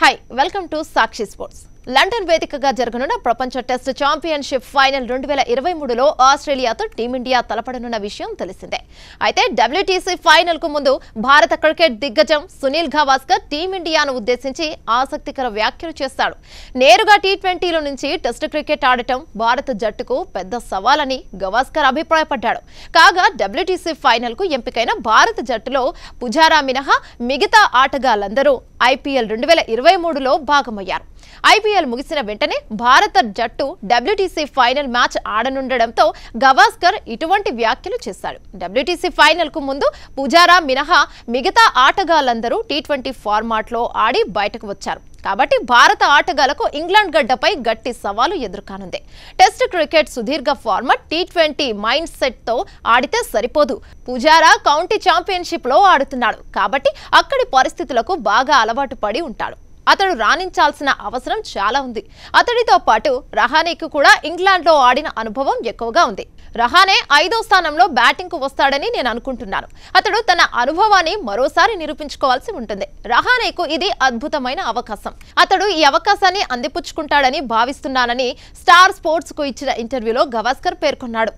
Hi, welcome to Sakshi Sports. London వేదికగా జరగనున్న ప్రపంచ టెస్ట్ ఛాంపియన్షిప్ ఫైనల్ రెండు వేల ఇరవై మూడులో ఆస్ట్రేలియాతో టీమిండియా తలపడనున్న విషయం తెలిసిందే అయితే డబ్ల్యూటీసీ ఫైనల్ కు ముందు భారత క్రికెట్ దిగ్గజం సునీల్ గవాస్కర్ టీమిండియాను ఉద్దేశించి ఆసక్తికర వ్యాఖ్యలు చేస్తాడు నేరుగా టీ ట్వంటీలో నుంచి టెస్ట్ క్రికెట్ ఆడటం భారత జట్టుకు పెద్ద సవాలని గవాస్కర్ అభిప్రాయపడ్డాడు కాగా డబ్ల్యూటీసీ ఫైనల్ కు ఎంపికైన భారత జట్టులో పుజారా మినహా మిగతా ఆటగాళ్లందరూ ఐపీఎల్ రెండు వేల ఇరవై మూడులో భాగమయ్యారు ఐపీఎల్ ఐపీఎల్ ముగిసిన వెంటనే భారత జట్టు డబ్ల్యూటీసీ ఫైనల్ మ్యాచ్ ఆడనుండడంతో గవాస్కర్ ఇటువంటి వ్యాఖ్యలు చేశాడు డబ్ల్యూటీసీ ఫైనల్ కు ముందు పుజారా మినహా మిగతా ఆటగాళ్లందరూ టీ ట్వంటీ ఫార్మాట్ లో ఆడి బయటకు వచ్చారు కాబట్టి భారత ఆటగాళ్లకు ఇంగ్లాండ్ గడ్డపై గట్టి సవాలు ఎదుర్కానుంది టెస్ట్ క్రికెట్ సుదీర్ఘ format T twenty mind set తో ఆడితే సరిపోదు పుజారా కౌంటీ లో ఆడుతున్నాడు కాబట్టి అక్కడి పరిస్థితులకు బాగా అలవాటు పడి ఉంటాడు అతడు రాణించాల్సిన అవసరం చాలా ఉంది అతడితో పాటు రహానేకు కూడా ఇంగ్లాండ్లో ఆడిన అనుభవం ఎక్కువగా ఉంది రహానే ఐదో స్థానంలో బ్యాటింగ్కు వస్తాడని నేను అనుకుంటున్నాను అతడు తన అనుభవాన్ని మరోసారి నిరూపించుకోవాల్సి ఉంటుంది రహానేకు ఇది అద్భుతమైన అవకాశం అతడు ఈ అవకాశాన్ని అందిపుచ్చుకుంటాడని భావిస్తున్నానని స్టార్ స్పోర్ట్స్కు ఇచ్చిన ఇంటర్వ్యూలో గవాస్కర్ పేర్కొన్నాడు